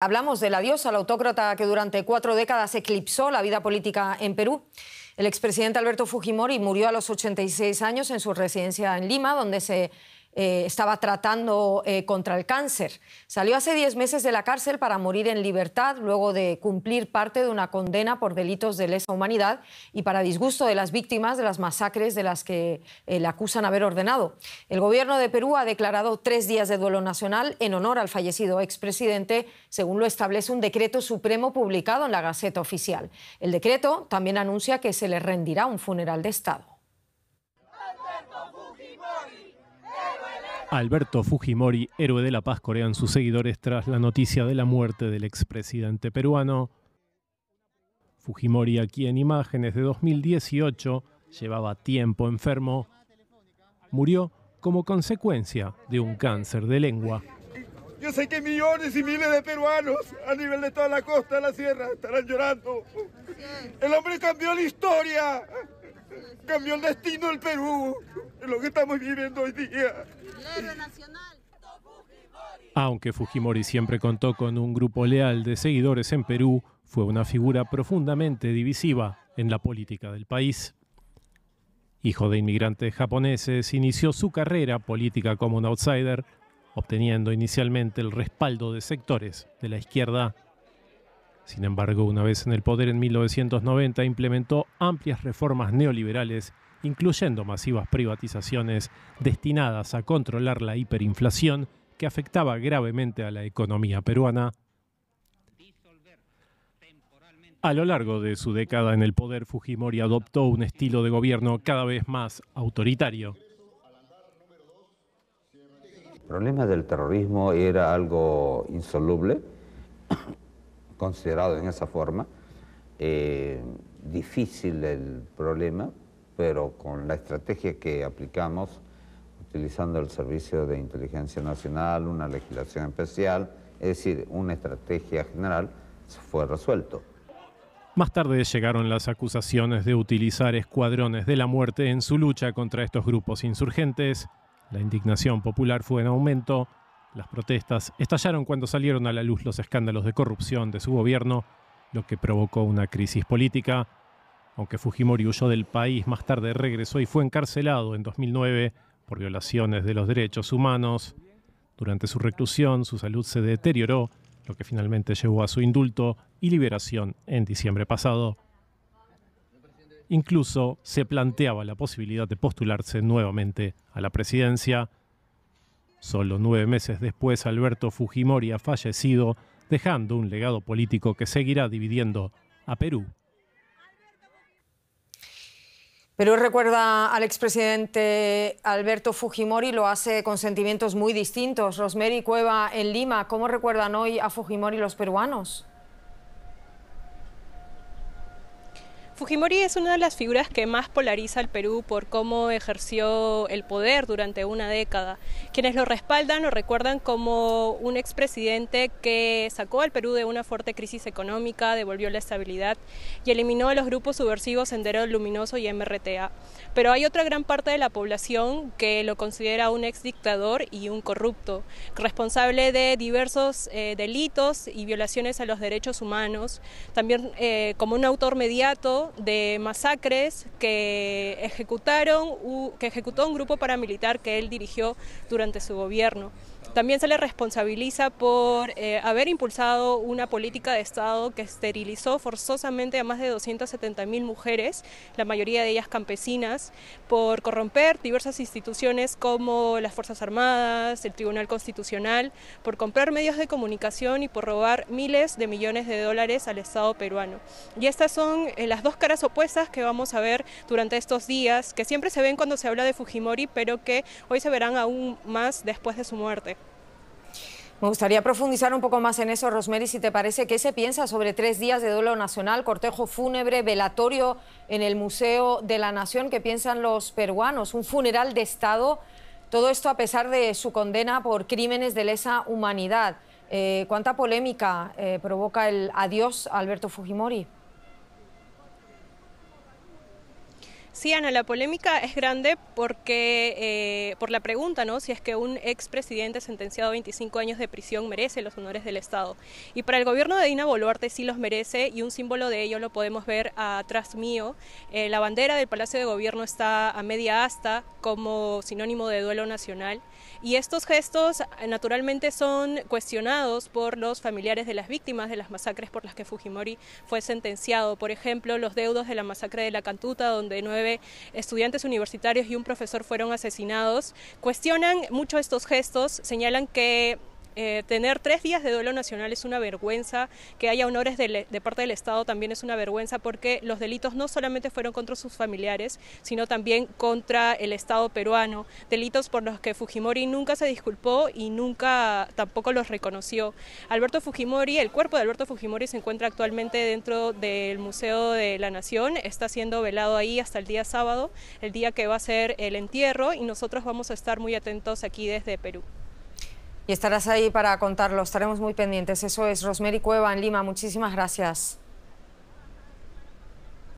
Hablamos de la diosa, la autócrata que durante cuatro décadas eclipsó la vida política en Perú. El expresidente Alberto Fujimori murió a los 86 años en su residencia en Lima, donde se eh, estaba tratando eh, contra el cáncer. Salió hace 10 meses de la cárcel para morir en libertad luego de cumplir parte de una condena por delitos de lesa humanidad y para disgusto de las víctimas de las masacres de las que eh, le acusan haber ordenado. El gobierno de Perú ha declarado tres días de duelo nacional en honor al fallecido expresidente, según lo establece un decreto supremo publicado en la Gaceta Oficial. El decreto también anuncia que se le rendirá un funeral de Estado. Alberto Fujimori, héroe de la paz, corean sus seguidores tras la noticia de la muerte del expresidente peruano. Fujimori, aquí en imágenes de 2018, llevaba tiempo enfermo. Murió como consecuencia de un cáncer de lengua. Yo sé que millones y miles de peruanos a nivel de toda la costa de la sierra estarán llorando. El hombre cambió la historia, cambió el destino del Perú lo que estamos viviendo hoy día. Aunque Fujimori siempre contó con un grupo leal de seguidores en Perú, fue una figura profundamente divisiva en la política del país. Hijo de inmigrantes japoneses, inició su carrera política como un outsider, obteniendo inicialmente el respaldo de sectores de la izquierda. Sin embargo, una vez en el poder en 1990, implementó amplias reformas neoliberales incluyendo masivas privatizaciones destinadas a controlar la hiperinflación que afectaba gravemente a la economía peruana. A lo largo de su década en el poder, Fujimori adoptó un estilo de gobierno cada vez más autoritario. El problema del terrorismo era algo insoluble, considerado en esa forma, eh, difícil el problema, pero con la estrategia que aplicamos, utilizando el Servicio de Inteligencia Nacional, una legislación especial, es decir, una estrategia general, fue resuelto. Más tarde llegaron las acusaciones de utilizar escuadrones de la muerte en su lucha contra estos grupos insurgentes. La indignación popular fue en aumento. Las protestas estallaron cuando salieron a la luz los escándalos de corrupción de su gobierno, lo que provocó una crisis política aunque Fujimori huyó del país, más tarde regresó y fue encarcelado en 2009 por violaciones de los derechos humanos. Durante su reclusión, su salud se deterioró, lo que finalmente llevó a su indulto y liberación en diciembre pasado. Incluso se planteaba la posibilidad de postularse nuevamente a la presidencia. Solo nueve meses después, Alberto Fujimori ha fallecido, dejando un legado político que seguirá dividiendo a Perú. Perú recuerda al expresidente Alberto Fujimori, lo hace con sentimientos muy distintos. Rosemary Cueva en Lima, ¿cómo recuerdan hoy a Fujimori los peruanos? Fujimori es una de las figuras que más polariza al Perú por cómo ejerció el poder durante una década. Quienes lo respaldan lo recuerdan como un expresidente que sacó al Perú de una fuerte crisis económica, devolvió la estabilidad y eliminó a los grupos subversivos Sendero Luminoso y MRTA. Pero hay otra gran parte de la población que lo considera un exdictador y un corrupto, responsable de diversos eh, delitos y violaciones a los derechos humanos, también eh, como un autor mediato de masacres que, ejecutaron, que ejecutó un grupo paramilitar que él dirigió durante su gobierno. También se le responsabiliza por eh, haber impulsado una política de Estado que esterilizó forzosamente a más de 270.000 mujeres, la mayoría de ellas campesinas, por corromper diversas instituciones como las Fuerzas Armadas, el Tribunal Constitucional, por comprar medios de comunicación y por robar miles de millones de dólares al Estado peruano. Y estas son eh, las dos caras opuestas que vamos a ver durante estos días, que siempre se ven cuando se habla de Fujimori, pero que hoy se verán aún más después de su muerte. Me gustaría profundizar un poco más en eso, Rosemary, si te parece. ¿Qué se piensa sobre tres días de duelo nacional, cortejo fúnebre, velatorio en el Museo de la Nación? ¿Qué piensan los peruanos? Un funeral de Estado, todo esto a pesar de su condena por crímenes de lesa humanidad. Eh, ¿Cuánta polémica eh, provoca el adiós a Alberto Fujimori? Sí, Ana, la polémica es grande porque eh, por la pregunta, ¿no? Si es que un expresidente sentenciado a 25 años de prisión merece los honores del Estado. Y para el gobierno de Dina Boluarte sí los merece y un símbolo de ello lo podemos ver atrás mío. Eh, la bandera del Palacio de Gobierno está a media asta como sinónimo de duelo nacional. Y estos gestos naturalmente son cuestionados por los familiares de las víctimas de las masacres por las que Fujimori fue sentenciado. Por ejemplo, los deudos de la masacre de la Cantuta, donde nueve estudiantes universitarios y un profesor fueron asesinados, cuestionan mucho estos gestos, señalan que eh, tener tres días de duelo nacional es una vergüenza, que haya honores de, de, parte del Estado también es una vergüenza porque los delitos no solamente fueron contra sus familiares, sino también contra el Estado peruano, delitos por los que Fujimori nunca se disculpó y nunca tampoco los reconoció. Alberto Fujimori, el cuerpo de Alberto Fujimori se encuentra actualmente dentro del Museo de la Nación, está siendo velado ahí hasta el día sábado, el día que va a ser el entierro y nosotros vamos a estar muy atentos aquí desde Perú. Y estarás ahí para contarlo, estaremos muy pendientes. Eso es Rosemary Cueva en Lima, muchísimas gracias.